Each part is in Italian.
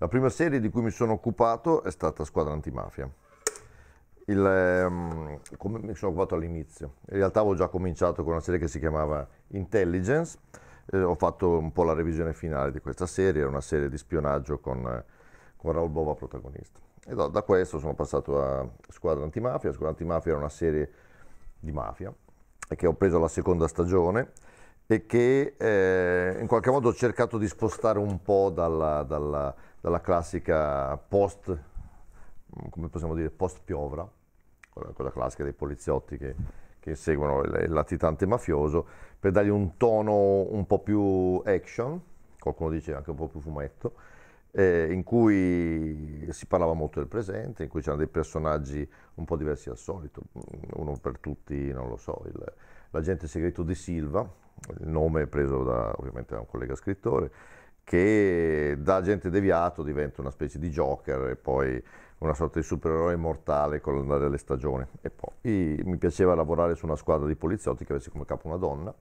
La prima serie di cui mi sono occupato è stata Squadra Antimafia. Il, um, come mi sono occupato all'inizio. In realtà avevo già cominciato con una serie che si chiamava Intelligence, eh, ho fatto un po' la revisione finale di questa serie, era una serie di spionaggio con, eh, con Raul Bova protagonista. E da, da, questo sono passato a Squadra Antimafia, Squadra Antimafia era una serie di mafia, che ho preso la seconda stagione, e che eh, in qualche modo ho cercato di spostare un po' dalla, dalla, dalla classica post, come possiamo dire, post piovra, quella, quella classica dei poliziotti che, che seguono il, il, latitante mafioso, per dargli un tono un po' più action, qualcuno dice anche un po' più fumetto, eh, in cui si parlava molto del presente, in cui c'erano dei personaggi un po' diversi al solito, uno per tutti, non lo so, il, l'agente segreto di Silva, il nome è preso da, ovviamente da un collega scrittore, che da agente deviato diventa una specie di Joker e poi una sorta di supereroe immortale con l'andare delle stagioni. E poi mi piaceva lavorare su una squadra di poliziotti che avesse come capo una donna,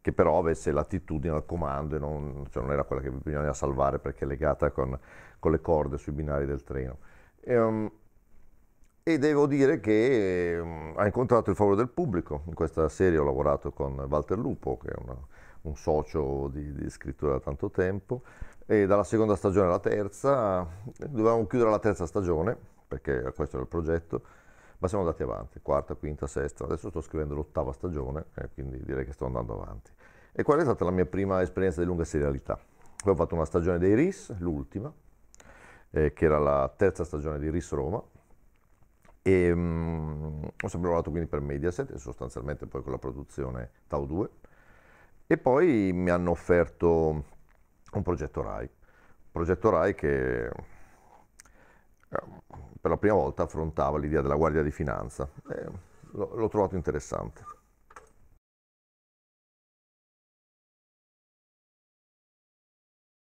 che però avesse l'attitudine al comando e non, cioè non era quella che bisognava salvare perché è legata con, con, le corde sui binari del treno. E, um, e devo dire che ehm, ha incontrato il favore del pubblico. In questa serie ho lavorato con Walter Lupo, che è una, un socio di, di scrittura da tanto tempo, e dalla seconda stagione alla terza, dovevamo chiudere la terza stagione, perché questo era il progetto, ma siamo andati avanti, quarta, quinta, sesta, adesso sto scrivendo l'ottava stagione, eh, quindi direi che sto andando avanti. E qual è stata la mia prima esperienza di lunga serialità. Poi ho fatto una stagione dei RIS, l'ultima, eh, che era la terza stagione di RIS Roma, e, um, ho sempre lavorato quindi per Mediaset e sostanzialmente poi con la produzione Tau 2 e poi mi hanno offerto un progetto RAI, un progetto RAI che eh, per la prima volta affrontava l'idea della Guardia di Finanza, eh, l'ho trovato interessante.